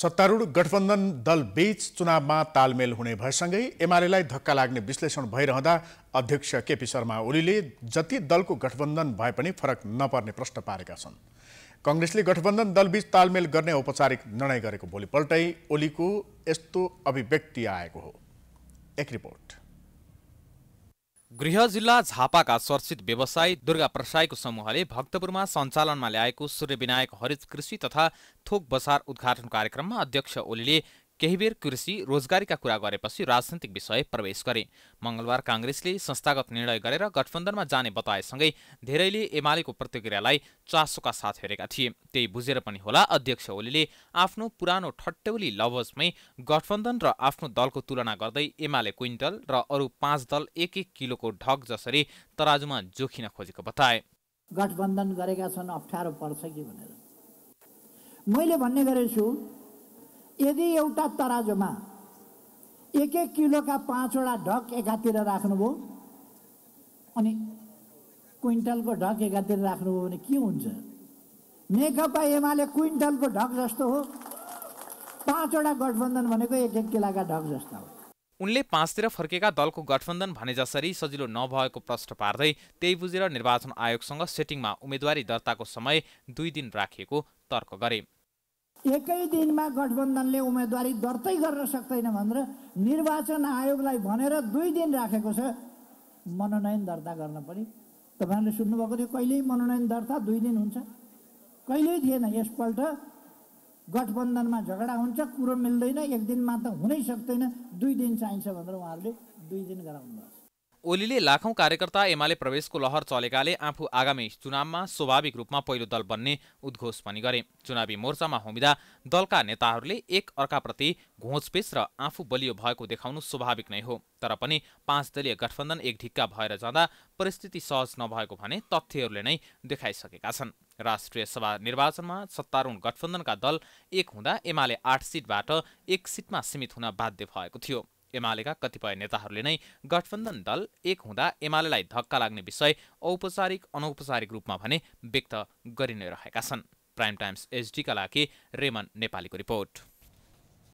सत्तारूढ गठबन्धन दल बीच चुनावमा तालमेल हुने भएसँगै एमालेलाई धक्का लाग्ने विश्लेषण भइरहँदा अध्यक्ष केपी शर्मा ओलीले जति दलको गठबन्धन भए पनि फरक नपर्ने प्रश्न पारेका छन् कङ्ग्रेसले गठबन्धन दलबीच तालमेल गर्ने औपचारिक निर्णय गरेको भोलिपल्टै ओलीको यस्तो अभिव्यक्ति आएको हो एक रिपोर्ट गृह जिल्ला झापाका चर्चित व्यवसायी दुर्गा प्रसाईको समूहले भक्तपुरमा सञ्चालनमा ल्याएको सूर्यविनायक हरित कृषि तथा थोक बजार उद्घाटन कार्यक्रममा अध्यक्ष ओलीले केही बेर कृषि रोजगारीका कुरा गरेपछि राजनैतिक विषय प्रवेश गरे मङ्गलबार काङ्ग्रेसले संस्थागत निर्णय गरेर गठबन्धनमा जाने बताएसँगै धेरैले एमालेको प्रतिक्रियालाई चासोका साथ हेरेका थिए त्यही बुझेर पनि होला अध्यक्ष ओलीले आफ्नो पुरानो ठट्टौली लवजमै गठबन्धन र आफ्नो दलको तुलना गर्दै एमाले क्विन्टल र अरू पाँच दल एक एक किलोको ढक जसरी तराजुमा जोखिन खोजेको बताए गठबन्धन गरेका छन् अप्ठ्यारो पर्छ कि भनेर मैले भन्ने गरेछु यदि एउटा तराजुमा एक एक किलोका पाँचवटा ढक एकातिर राख्नुभयो अनि क्विन्टलको ढक एकातिर राख्नुभयो भने के हुन्छ नेकपा एमाले क्विन्टलको ढक जस्तो हो पाँचवटा गठबन्धन भनेको एक एक किलाका ढक जस्तो हो उनले पाँचतिर फर्केका दलको गठबन्धन भने जसरी सजिलो नभएको प्रश्न पार्दै त्यही बुझेर निर्वाचन आयोगसँग सेटिङमा उम्मेदवारी दर्ताको समय दुई दिन राखिएको तर्क गरे एकै दिनमा गठबन्धनले उम्मेदवारी दर्तै गर्न सक्दैन भनेर निर्वाचन आयोगलाई भनेर दुई दिन राखेको छ मनोनयन दर्ता गर्न पनि तपाईँहरूले सुन्नुभएको थियो कहिल्यै मनोनयन दर्ता दुई दिन हुन्छ कहिल्यै थिएन यसपल्ट गठबन्धनमा झगडा हुन्छ कुरो मिल्दैन एक दिनमा त हुनै सक्दैन दुई दिन चाहिन्छ भनेर उहाँहरूले दुई दिन भएको छ ओलीले लाखौं कार्यकर्ता एमाले प्रवेशको लहर चलेकाले आफू आगामी चुनावमा स्वाभाविक रूपमा पहिलो दल बन्ने उद्घोष पनि गरे चुनावी मोर्चामा हुँदा दलका नेताहरूले एक अर्काप्रति घोचपेच र आफू बलियो भएको देखाउनु स्वाभाविक नै हो तर पनि पाँच दलीय गठबन्धन एक ढिक्का भएर जाँदा परिस्थिति सहज नभएको भने तथ्यहरूले नै देखाइसकेका छन् राष्ट्रिय सभा निर्वाचनमा सत्तारूढ गठबन्धनका दल एक हुँदा एमाले आठ सिटबाट एक सिटमा सीमित हुन बाध्य भएको थियो एमालेका कतिपय नेताहरूले नै गठबन्धन दल एक हुँदा एमालेलाई धक्का लाग्ने विषय औपचारिक अनौपचारिक रूपमा भने व्यक्त गरिने रहेका छन् प्राइम टाइम्स एचडीका लागि रेमन नेपालीको रिपोर्ट